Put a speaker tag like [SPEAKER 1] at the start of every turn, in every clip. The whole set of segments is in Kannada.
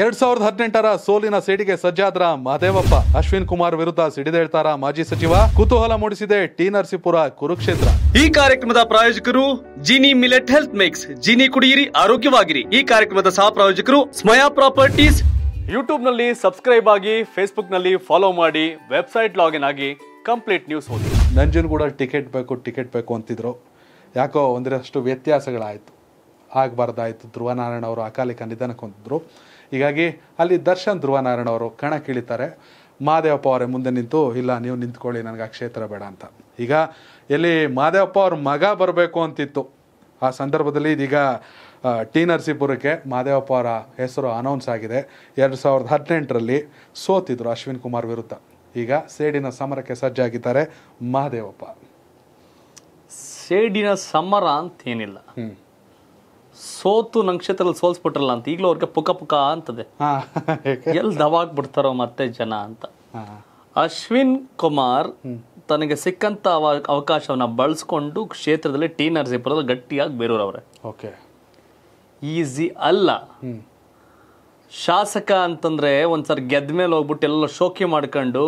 [SPEAKER 1] ಎರಡ್ ಸಾವಿರದ ಹದಿನೆಂಟರ ಸೋಲಿನ ಸೇಡಿಗೆ ಸಜ್ಜಾದ್ರ ಮಹದೇವಪ್ಪ ಅಶ್ವಿನ್ ಕುಮಾರ್ ವಿರುದ್ಧ ಸಿಡಿದೇಳ್ತಾರ ಮಾಜಿ ಸಚಿವ ಕುತೂಹಲ ಮೂಡಿಸಿದೆ ಟಿ ನರಸೀಪುರ ಕುರುಕ್ಷೇತ್ರ ಈ ಕಾರ್ಯಕ್ರಮದ ಪ್ರಾಯೋಜಕರು
[SPEAKER 2] Jini millet health mix Jini ಕುಡಿಯಿರಿ ಆರೋಗ್ಯವಾಗಿರಿ ಈ ಕಾರ್ಯಕ್ರಮದ ಸಹ ಪ್ರಾಯೋಜಕರು ಸ್ಮಯಾ ಪ್ರಾಪರ್ಟೀಸ್ ಯೂಟ್ಯೂಬ್ ನಲ್ಲಿ ಸಬ್ಸ್ಕ್ರೈಬ್ ಆಗಿ ಫೇಸ್ಬುಕ್ ನಲ್ಲಿ ಫಾಲೋ ಮಾಡಿ ವೆಬ್ಸೈಟ್ ಲಾಗಿನ್ ಆಗಿ
[SPEAKER 1] ಕಂಪ್ಲೀಟ್ ನ್ಯೂಸ್ ಓದಿ ಕೂಡ ಟಿಕೆಟ್ ಬೇಕು ಟಿಕೆಟ್ ಬೇಕು ಅಂತಿದ್ರು ಯಾಕೋ ಒಂದಿರಷ್ಟು ವ್ಯತ್ಯಾಸಗಳಾಯಿತು ಆಗಬಾರ್ದಾಯಿತು ನಾರಾಯಣ ಅವರು ಅಕಾಲಿಕ ನಿಧನಕ್ಕೆ ಹೊಂದಿದ್ರು ಹೀಗಾಗಿ ಅಲ್ಲಿ ದರ್ಶನ್ ಧ್ರುವ ನಾರಾಯಣ ಅವರು ಕಣಕ್ಕಿಳಿತಾರೆ ಮಹಾದೇವಪ್ಪ ಅವರೇ ಮುಂದೆ ನಿಂತು ಇಲ್ಲ ನೀವು ನಿಂತ್ಕೊಳ್ಳಿ ನನಗೆ ಆ ಕ್ಷೇತ್ರ ಬೇಡ ಅಂತ ಈಗ ಎಲ್ಲಿ ಮಾದೇವಪ್ಪ ಅವ್ರ ಮಗ ಬರಬೇಕು ಅಂತಿತ್ತು ಆ ಸಂದರ್ಭದಲ್ಲಿ ಇದೀಗ ಟಿ ನರಸೀಪುರಕ್ಕೆ ಮಹಾದೇವಪ್ಪ ಅವರ ಹೆಸರು ಅನೌನ್ಸ್ ಆಗಿದೆ ಎರಡು ಸಾವಿರದ ಹದಿನೆಂಟರಲ್ಲಿ ಸೋತಿದ್ರು ಅಶ್ವಿನ್ ಕುಮಾರ್ ವಿರುದ್ಧ ಈಗ ಸೇಡಿನ ಸಮರಕ್ಕೆ ಸಜ್ಜಾಗಿದ್ದಾರೆ ಮಹಾದೇವಪ್ಪ
[SPEAKER 2] ಸೇಡಿನ ಸಮರ ಅಂತೇನಿಲ್ಲ ಸೋತು ನಕ್ಷತ್ರದಲ್ಲಿ ಸೋಲ್ಸ್ಬಿಟ್ರಲ್ಲ ಅಂತ ಈಗಲೂ ಅವ್ರಿಗೆ ಪುಕ ಪುಕ ಅಂತದೆ ಎಲ್ಲಿ ಬಿಡ್ತಾರೋ ಮತ್ತೆ ಜನ ಅಂತ ಅಶ್ವಿನ್ ಕುಮಾರ್ ತನಗೆ ಸಿಕ್ಕಂತ ಅವಕಾಶವನ್ನ ಬಳಸ್ಕೊಂಡು ಕ್ಷೇತ್ರದಲ್ಲಿ ಟಿ ನರಸೀಪುರದಲ್ಲಿ ಗಟ್ಟಿಯಾಗಿ ಅವರೇ ಓಕೆ ಈಸಿ ಅಲ್ಲ ಶಾಸಕ ಅಂತಂದ್ರೆ ಒಂದ್ಸರಿ ಗೆದ್ದ ಮೇಲೆ ಹೋಗ್ಬಿಟ್ಟು ಎಲ್ಲ ಶೋಕಿ ಮಾಡ್ಕೊಂಡು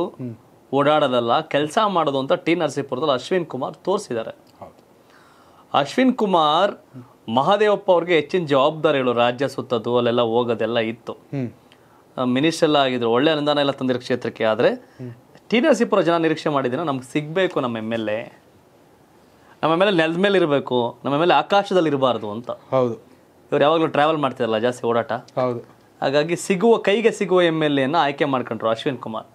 [SPEAKER 2] ಓಡಾಡೋದಲ್ಲ ಕೆಲಸ ಮಾಡೋದು ಅಂತ ಟಿ ನರಸೀಪುರದಲ್ಲಿ ಅಶ್ವಿನ್ ಕುಮಾರ್ ತೋರಿಸಿದ್ದಾರೆ ಅಶ್ವಿನ್ ಕುಮಾರ್ ಮಹಾದೇವಪ್ಪ ಅವ್ರಿಗೆ ಹೆಚ್ಚಿನ ಜವಾಬ್ದಾರಿಗಳು ರಾಜ್ಯ ಸುತ್ತೋದು ಅಲ್ಲೆಲ್ಲ ಹೋಗೋದೆಲ್ಲ ಇತ್ತು ಮಿನಿಸ್ಟರ್ ಎಲ್ಲ ಆಗಿದ್ರು ಒಳ್ಳೆ ಅನುದಾನ ಎಲ್ಲ ತಂದಿರೋ ಕ್ಷೇತ್ರಕ್ಕೆ ಆದರೆ ಟಿ ನರಸೀಪುರ ಜನ ನಿರೀಕ್ಷೆ ಮಾಡಿದ್ರೆ ನಮ್ಗೆ ಸಿಗಬೇಕು ನಮ್ಮ ಎಮ್ ಎಲ್ ಎ ನಮ್ಮ ಎಮ್ ನೆಲದ ಮೇಲೆ ಇರಬೇಕು ನಮ್ಮ ಎಮ್ ಎಲ್ ಆಕಾಶದಲ್ಲಿ ಇರಬಾರ್ದು ಅಂತ ಹೌದು ಇವ್ರು ಯಾವಾಗಲೂ ಟ್ರಾವೆಲ್ ಮಾಡ್ತಿದ್ರಲ್ಲ ಜಾಸ್ತಿ ಓಡಾಟ ಹೌದು ಹಾಗಾಗಿ ಸಿಗುವ ಕೈಗೆ ಸಿಗುವ ಎಮ್ ಎಲ್ ಎನ ಆಯ್ಕೆ ಮಾಡ್ಕೊಂಡ್ರು ಅಶ್ವಿನ್ ಕುಮಾರ್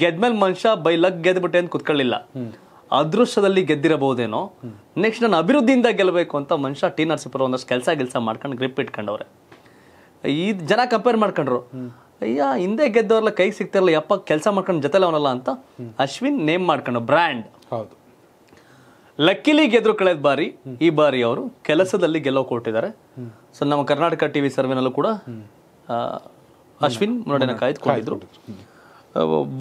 [SPEAKER 2] ಗೆದ್ಮೇಲೆ ಮನುಷ್ಯ ಬೈ ಲಗ್ ಗೆದ್ಬಿಟ್ಟೆ ಅಂತ ಕುತ್ಕೊಳ್ಳಿಲ್ಲ ಅದೃಷ್ಟದಲ್ಲಿ ಗೆದ್ದಿರಬಹುದೇನೋ ನೆಕ್ಸ್ಟ್ ನಾನು ಅಭಿವೃದ್ಧಿಯಿಂದ ಗೆಲ್ಲಬೇಕು ಅಂತ ಮನುಷ್ಯ ಟಿ ನರಸೀಪುರ ಒಂದಷ್ಟು ಕೆಲಸ ಕೆಲಸ ಮಾಡ್ಕೊಂಡು ಗ್ರಿಪ್ ಇಟ್ಕೊಂಡವ್ರೆ ಈ ಜನ ಕಂಪೇರ್ ಮಾಡ್ಕೊಂಡ್ರು ಅಯ್ಯ ಹಿಂದೆ ಗೆದ್ದವ್ರಲ್ಲ ಕೈ ಸಿಗ್ತಿರಲ್ಲ ಯಪ್ಪ ಕೆಲಸ ಮಾಡ್ಕೊಂಡು ಜೊತೆಲೆ ಅವನಲ್ಲ ಅಂತ ಅಶ್ವಿನ್ ನೇಮ್ ಮಾಡ್ಕೊಂಡು ಬ್ರ್ಯಾಂಡ್ ಹೌದು ಲಕ್ಕಿಲಿ ಗೆದ್ರು ಕಳೆದ ಬಾರಿ ಈ ಬಾರಿ ಅವರು ಕೆಲಸದಲ್ಲಿ ಗೆಲ್ಲೋ ಕೊಟ್ಟಿದ್ದಾರೆ ಸೊ ನಮ್ಮ ಕರ್ನಾಟಕ ಟಿವಿ ಸರ್ವೆನಲ್ಲೂ ಕೂಡ ಅಶ್ವಿನ್ ಮುನ್ನಡೆನ ಕಾಯ್ದುಕೊಂಡಿದ್ರು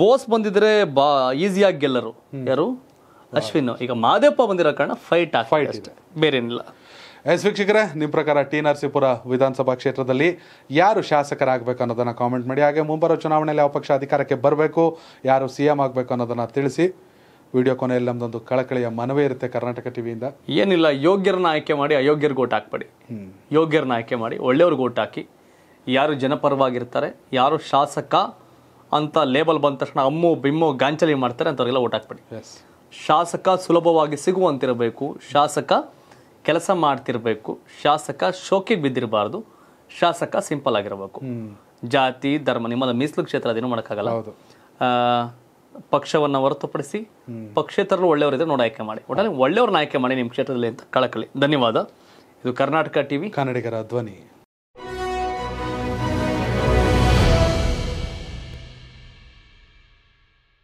[SPEAKER 2] ಬೋಸ್ ಬಂದಿದ್ರೆ ಬಾ ಈಸಿಯಾಗಿ
[SPEAKER 1] ಗೆಲ್ಲರು ಯಾರು ಅಶ್ವಿನ್ ಈಗ ಮಾದೇಪ್ಪ ಬಂದಿರೋ ಕಾರಣ ಫೈಟ್ ಫೈಟ್ ಬೇರೇನಿಲ್ಲ ಎಸ್ ವೀಕ್ಷಕರೇ ನಿಮ್ಮ ಪ್ರಕಾರ ಟಿ ನರಸೀಪುರ ವಿಧಾನಸಭಾ ಕ್ಷೇತ್ರದಲ್ಲಿ ಯಾರು ಶಾಸಕರಾಗಬೇಕು ಅನ್ನೋದನ್ನು ಕಾಮೆಂಟ್ ಮಾಡಿ ಹಾಗೆ ಮುಂಬರುವ ಚುನಾವಣೆಯಲ್ಲಿ ಯಾವ ಪಕ್ಷ ಅಧಿಕಾರಕ್ಕೆ ಬರಬೇಕು ಯಾರು ಸಿ ಎಂ ಆಗಬೇಕು ಅನ್ನೋದನ್ನು ತಿಳಿಸಿ ವಿಡಿಯೋ ಕೊನೆಯಲ್ಲಿ ನಮ್ಮದೊಂದು ಕಳಕಳಿಯ ಮನವೇ ಇರುತ್ತೆ ಕರ್ನಾಟಕ ಟಿವಿಯಿಂದ
[SPEAKER 2] ಏನಿಲ್ಲ ಯೋಗ್ಯರನ್ನ ಆಯ್ಕೆ ಮಾಡಿ ಅಯೋಗ್ಯರಿಗೆ ಓಟ್ ಹಾಕ್ಬೇಡಿ ಯೋಗ್ಯರನ್ನ ಆಯ್ಕೆ ಮಾಡಿ ಒಳ್ಳೆಯವ್ರಿಗೆ ಓಟ್ ಹಾಕಿ ಯಾರು ಜನಪರವಾಗಿರ್ತಾರೆ ಯಾರು ಶಾಸಕ ಅಂತ ಲೇಬಲ್ ಬಂದ ತಕ್ಷಣ ಅಮ್ಮು ಬಿಮ್ಮು ಗಾಂಚಲಿ ಮಾಡ್ತಾರೆ ಅಂತವ್ರಿಗೆಲ್ಲ ಓಟ್ ಹಾಕ್ಬೇಡಿ ಶಾಸಕ ಸುಲಭವಾಗಿ ಸಿಗುವಂತಿರಬೇಕು ಶಾಸಕ ಕೆಲಸ ಮಾಡ್ತಿರ್ಬೇಕು ಶಾಸಕ ಶೋಕಿಗೆ ಬಿದ್ದಿರಬಾರ್ದು ಶಾಸಕ ಸಿಂಪಲ್ ಆಗಿರಬೇಕು ಜಾತಿ ಧರ್ಮ ನಿಮ್ಮಲ್ಲಿ ಮೀಸಲು ಕ್ಷೇತ್ರ ಅದೇನು ಮಾಡೋಕ್ಕಾಗಲ್ಲ ಪಕ್ಷವನ್ನು ಹೊರತುಪಡಿಸಿ ಪಕ್ಷೇತರರು ಒಳ್ಳೆಯವರಿದ್ರೆ ನೋಡಿ ಆಯ್ಕೆ ಮಾಡಿ ಒಟ್ಟಾರೆ ಒಳ್ಳೆಯವ್ರನ್ನ ಆಯ್ಕೆ ಮಾಡಿ ನಿಮ್ಮ ಕ್ಷೇತ್ರದಲ್ಲಿ ಅಂತ ಕಳಕಳಿ ಧನ್ಯವಾದ
[SPEAKER 1] ಇದು ಕರ್ನಾಟಕ ಟಿವಿ ಕನ್ನಡಿಗರ ಧ್ವನಿ